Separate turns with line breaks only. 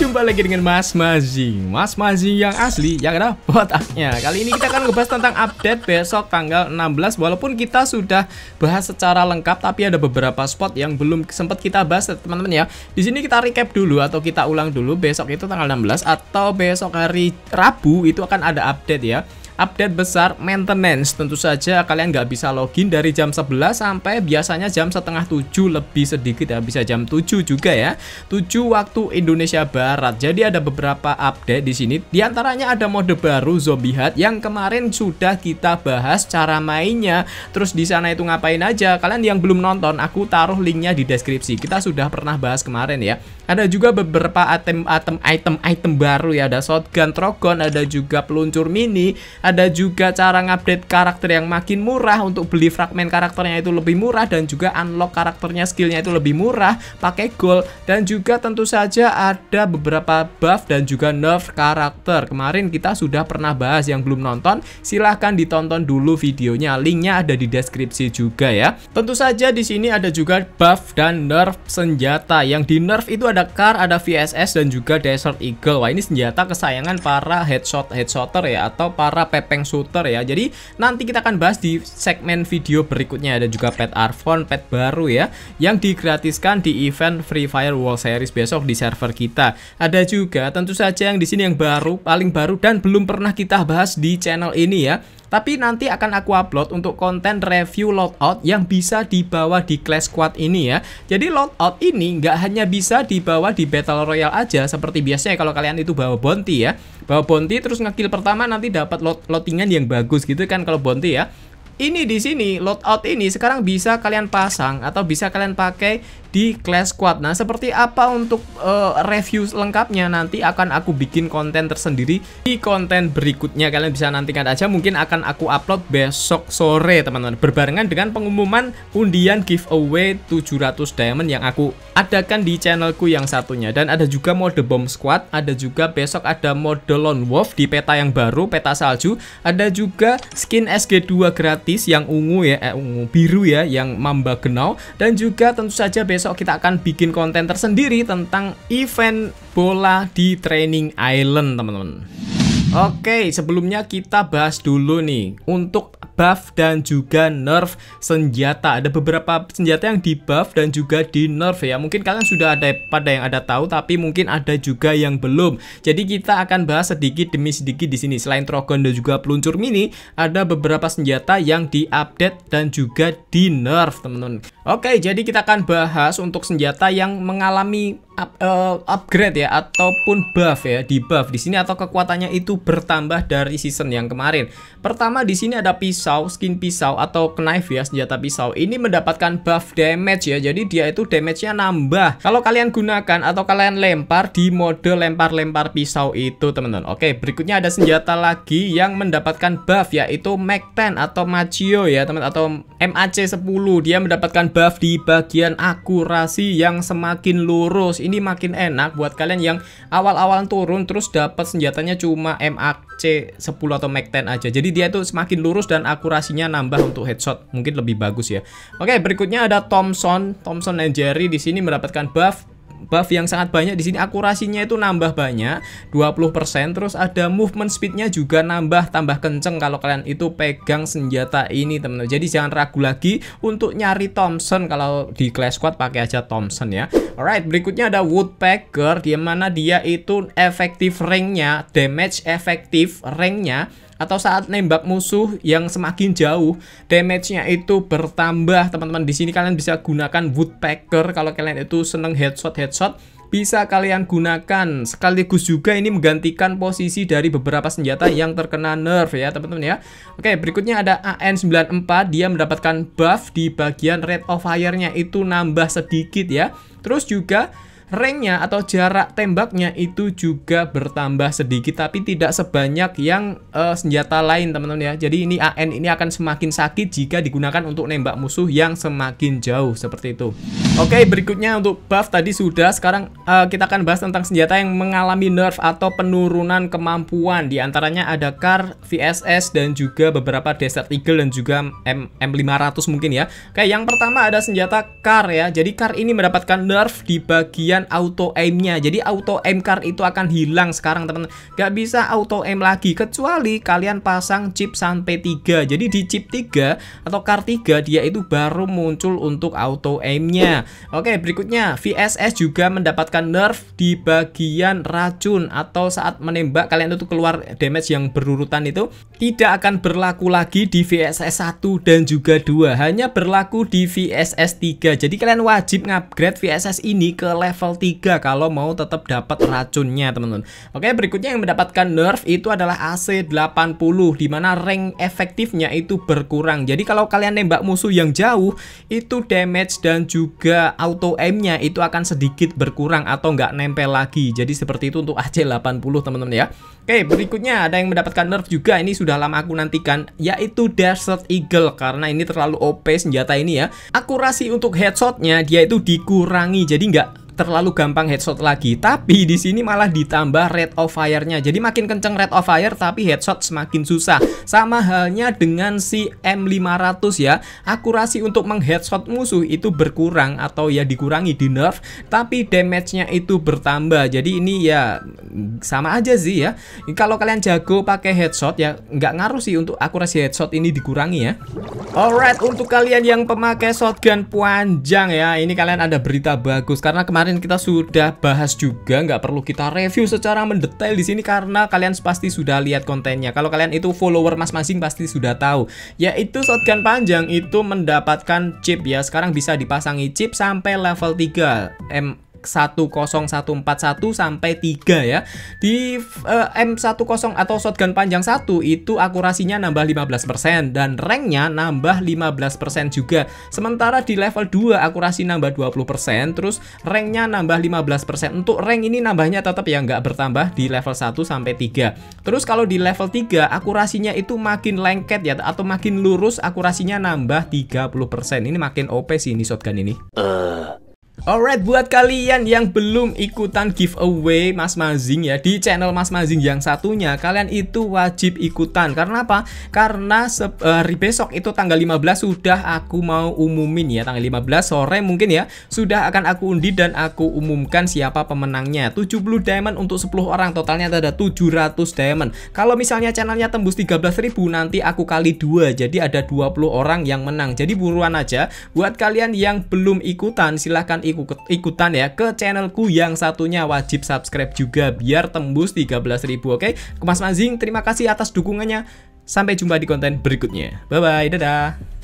Jumpa lagi dengan Mas Mazi Mas Mazi yang asli, yang ada botaknya Kali ini kita akan ngebahas tentang update besok tanggal 16 Walaupun kita sudah bahas secara lengkap Tapi ada beberapa spot yang belum sempat kita bahas teman-teman ya Di sini kita recap dulu atau kita ulang dulu Besok itu tanggal 16 Atau besok hari Rabu itu akan ada update ya update besar maintenance tentu saja kalian nggak bisa login dari jam 11 sampai biasanya jam setengah 7 lebih sedikit ya bisa jam 7 juga ya 7 waktu Indonesia Barat jadi ada beberapa update di sini diantaranya ada mode baru zombie hat yang kemarin sudah kita bahas cara mainnya terus di sana itu ngapain aja kalian yang belum nonton aku taruh linknya di deskripsi kita sudah pernah bahas kemarin ya ada juga beberapa item item item item baru ya ada shotgun trogon ada juga peluncur mini ada juga cara ngupdate karakter yang makin murah untuk beli fragmen karakternya itu lebih murah dan juga unlock karakternya skillnya itu lebih murah pakai gold dan juga tentu saja ada beberapa buff dan juga nerf karakter kemarin kita sudah pernah bahas yang belum nonton silahkan ditonton dulu videonya linknya ada di deskripsi juga ya tentu saja di sini ada juga buff dan nerf senjata yang di nerf itu ada car ada VSS dan juga Desert Eagle wah ini senjata kesayangan para headshot headshotter ya atau para Pepeng Shooter ya. Jadi nanti kita akan bahas di segmen video berikutnya ada juga pet Arfon, pet baru ya yang digratiskan di event Free Fire World Series besok di server kita. Ada juga tentu saja yang di sini yang baru, paling baru dan belum pernah kita bahas di channel ini ya tapi nanti akan aku upload untuk konten review loadout yang bisa dibawa di Clash Squad ini ya. Jadi loadout ini nggak hanya bisa dibawa di Battle Royale aja seperti biasanya kalau kalian itu bawa bounty ya. Bawa bounty terus ngekill pertama nanti dapat load loadingan yang bagus gitu kan kalau bounty ya ini di sini loadout ini sekarang bisa kalian pasang atau bisa kalian pakai di Clash Squad. Nah, seperti apa untuk uh, review lengkapnya nanti akan aku bikin konten tersendiri di konten berikutnya. Kalian bisa nantikan aja mungkin akan aku upload besok sore, teman-teman. Berbarengan dengan pengumuman undian giveaway 700 diamond yang aku adakan di channelku yang satunya dan ada juga mode bomb squad, ada juga besok ada mode lone wolf di peta yang baru, peta salju, ada juga skin SG2 gratis yang ungu ya, eh, ungu biru ya yang mamba genau dan juga tentu saja besok besok kita akan bikin konten tersendiri tentang event bola di Training Island, teman-teman. Oke, sebelumnya kita bahas dulu nih untuk buff dan juga nerf senjata. Ada beberapa senjata yang di buff dan juga di nerf ya. Mungkin kalian sudah ada pada yang ada tahu tapi mungkin ada juga yang belum. Jadi kita akan bahas sedikit demi sedikit di sini. Selain Trogon dan juga peluncur mini, ada beberapa senjata yang di-update dan juga di nerf, teman-teman. Oke, jadi kita akan bahas untuk senjata yang mengalami up, uh, upgrade ya ataupun buff ya di buff di sini atau kekuatannya itu bertambah dari season yang kemarin. Pertama di sini ada pisau pisau, skin pisau atau knife ya, senjata pisau ini mendapatkan buff damage ya. Jadi dia itu damage-nya nambah. Kalau kalian gunakan atau kalian lempar di mode lempar-lempar pisau itu, teman-teman. Oke, berikutnya ada senjata lagi yang mendapatkan buff yaitu Mac 10 atau macio ya, teman atau MAC 10. Dia mendapatkan buff di bagian akurasi yang semakin lurus. Ini makin enak buat kalian yang awal-awal turun terus dapat senjatanya cuma MAC C10 atau Mac 10 aja. Jadi dia itu semakin lurus dan akurasinya nambah untuk headshot. Mungkin lebih bagus ya. Oke, berikutnya ada Thompson. Thompson and Jerry di sini mendapatkan buff buff yang sangat banyak di sini akurasinya itu nambah banyak 20% terus ada movement speednya juga nambah tambah kenceng kalau kalian itu pegang senjata ini teman-teman jadi jangan ragu lagi untuk nyari Thompson kalau di Clash Squad pakai aja Thompson ya alright berikutnya ada Woodpecker di mana dia itu efektif ringnya, damage efektif ringnya atau saat nembak musuh yang semakin jauh damage-nya itu bertambah teman-teman di sini kalian bisa gunakan woodpecker kalau kalian itu seneng headshot headshot bisa kalian gunakan sekaligus juga ini menggantikan posisi dari beberapa senjata yang terkena nerf ya teman-teman ya Oke berikutnya ada AN94 dia mendapatkan buff di bagian rate of fire-nya itu nambah sedikit ya terus juga Ranknya atau jarak tembaknya itu juga bertambah sedikit tapi tidak sebanyak yang uh, senjata lain teman-teman ya. Jadi ini AN ini akan semakin sakit jika digunakan untuk nembak musuh yang semakin jauh seperti itu. Oke, berikutnya untuk buff tadi sudah. Sekarang uh, kita akan bahas tentang senjata yang mengalami nerf atau penurunan kemampuan. Di antaranya ada CAR, VSS dan juga beberapa Desert Eagle dan juga M M500 mungkin ya. Oke, yang pertama ada senjata CAR ya. Jadi CAR ini mendapatkan nerf di bagian Auto auto aimnya jadi auto aim card itu akan hilang sekarang teman-teman gak bisa auto aim lagi kecuali kalian pasang chip sampai 3 jadi di chip 3 atau card 3 dia itu baru muncul untuk auto aimnya oke berikutnya VSS juga mendapatkan nerf di bagian racun atau saat menembak kalian itu keluar damage yang berurutan itu tidak akan berlaku lagi di VSS 1 dan juga 2 hanya berlaku di VSS 3 jadi kalian wajib ngupgrade VSS ini ke level level 3 kalau mau tetap dapat racunnya teman-teman. Oke, berikutnya yang mendapatkan nerf itu adalah AC 80 dimana rank efektifnya itu berkurang. Jadi kalau kalian nembak musuh yang jauh itu damage dan juga auto aimnya itu akan sedikit berkurang atau nggak nempel lagi. Jadi seperti itu untuk AC 80 teman-teman ya. Oke, berikutnya ada yang mendapatkan nerf juga. Ini sudah lama aku nantikan yaitu Desert Eagle karena ini terlalu OP senjata ini ya. Akurasi untuk headshotnya dia itu dikurangi jadi nggak terlalu gampang headshot lagi tapi di sini malah ditambah red of fire-nya jadi makin kenceng red of fire tapi headshot semakin susah sama halnya dengan si M500 ya akurasi untuk mengheadshot musuh itu berkurang atau ya dikurangi di nerf tapi damage-nya itu bertambah jadi ini ya sama aja sih ya kalau kalian jago pakai headshot ya nggak ngaruh sih untuk akurasi headshot ini dikurangi ya alright untuk kalian yang pemakai shotgun panjang ya ini kalian ada berita bagus karena kemarin kemarin kita sudah bahas juga, nggak perlu kita review secara mendetail di sini karena kalian pasti sudah lihat kontennya. Kalau kalian itu follower Mas Masing pasti sudah tahu, yaitu shotgun panjang itu mendapatkan chip ya. Sekarang bisa dipasangi chip sampai level 3 M 10141 sampai 3 ya. Di uh, eh, M10 atau shotgun panjang 1 itu akurasinya nambah 15% dan ranknya nambah 15% juga. Sementara di level 2 akurasi nambah 20%, terus ranknya nambah 15%. Untuk rank ini nambahnya tetap ya nggak bertambah di level 1 sampai 3. Terus kalau di level 3 akurasinya itu makin lengket ya atau makin lurus akurasinya nambah 30%. Ini makin OP sih ini shotgun ini. Uh. Alright, buat kalian yang belum ikutan giveaway Mas Mazing ya di channel Mas Mazing yang satunya, kalian itu wajib ikutan. Karena apa? Karena eh, hari besok itu tanggal 15 sudah aku mau umumin ya, tanggal 15 sore mungkin ya, sudah akan aku undi dan aku umumkan siapa pemenangnya. 70 diamond untuk 10 orang, totalnya ada 700 diamond. Kalau misalnya channelnya tembus 13.000 nanti aku kali dua jadi ada 20 orang yang menang. Jadi buruan aja buat kalian yang belum ikutan silahkan ikut ikutan ya ke channelku yang satunya wajib subscribe juga biar tembus ribu oke okay? Mas Manzing terima kasih atas dukungannya sampai jumpa di konten berikutnya bye bye dadah